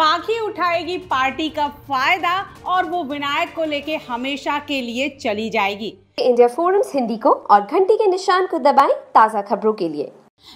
पाखी उठाएगी पार्टी का फायदा और वो विनायक को लेके हमेशा के लिए चली जाएगी इंडिया फोरम्स हिंदी को और घंटी के निशान को दबाएं ताज़ा खबरों के लिए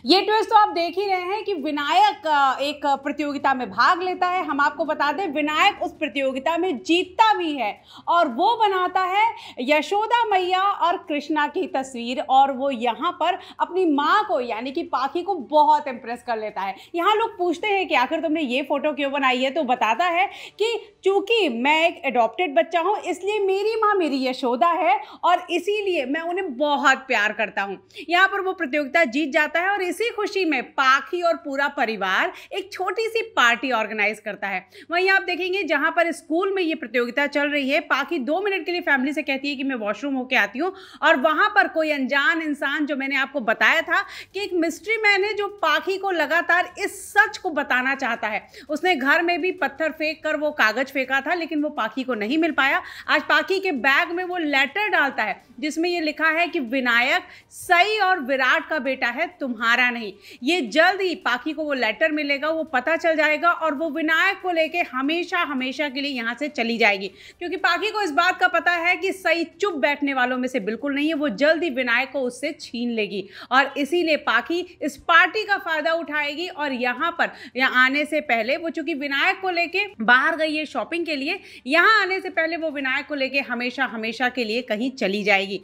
ये ट्विस्ट तो आप देख ही रहे हैं कि विनायक एक प्रतियोगिता में भाग लेता है हम आपको बता दें विनायक उस प्रतियोगिता में जीतता भी है और वो बनाता है यशोदा मैया और कृष्णा की तस्वीर और वो यहाँ पर अपनी माँ को यानी कि पाखी को बहुत इंप्रेस कर लेता है यहाँ लोग पूछते हैं कि आखिर तुमने ये फोटो क्यों बनाई है तो बताता है कि चूंकि मैं एक एडॉप्टेड बच्चा हूँ इसलिए मेरी माँ मेरी यशोदा है और इसीलिए मैं उन्हें बहुत प्यार करता हूँ यहाँ पर वो प्रतियोगिता जीत जाता है और इसी खुशी में पाखी और पूरा परिवार एक छोटी सी पार्टी ऑर्गेनाइज करता है वहीं आप देखेंगे जहां पर स्कूल में ये प्रतियोगिता चल रही है पाखी दो मिनट के लिए फैमिली से कहती है कि मैं वॉशरूम होकर आती हूँ और वहां पर कोई अनजान इंसान जो मैंने आपको बताया था कि एक मिस्ट्री मैन है जो पाखी को लगातार इस सच को बताना चाहता है उसने घर में भी पत्थर फेंक कर वो कागज फेंका था लेकिन वो पाखी को नहीं मिल पाया आज पाखी के बैग में वो लेटर डालता है जिसमें ये लिखा है कि विनायक सई और विराट का बेटा है तुम्हारा तुम्हारा नहीं ये जल्द ही पाखी को वो लेटर मिलेगा वो पता चल जाएगा और वो विनायक को लेके हमेशा हमेशा के लिए यहाँ से चली जाएगी क्योंकि पाकी को इस बात का पता है कि सही चुप बैठने वालों में से बिल्कुल नहीं है वो जल्द ही विनायक को उससे छीन लेगी और इसीलिए पाखी इस पार्टी का फायदा उठाएगी और यहाँ पर यहाँ आने से पहले वो चूंकि विनायक को लेके बाहर गई है शॉपिंग के लिए यहाँ आने से पहले वो विनायक को लेके हमेशा हमेशा के लिए कहीं चली जाएगी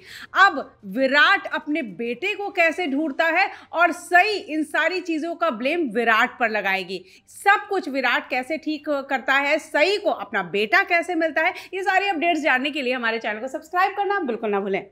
अब विराट अपने बेटे को कैसे ढूंढता है और और सही इन सारी चीज़ों का ब्लेम विराट पर लगाएगी सब कुछ विराट कैसे ठीक करता है सही को अपना बेटा कैसे मिलता है ये सारी अपडेट्स जानने के लिए हमारे चैनल को सब्सक्राइब करना बिल्कुल ना भूलें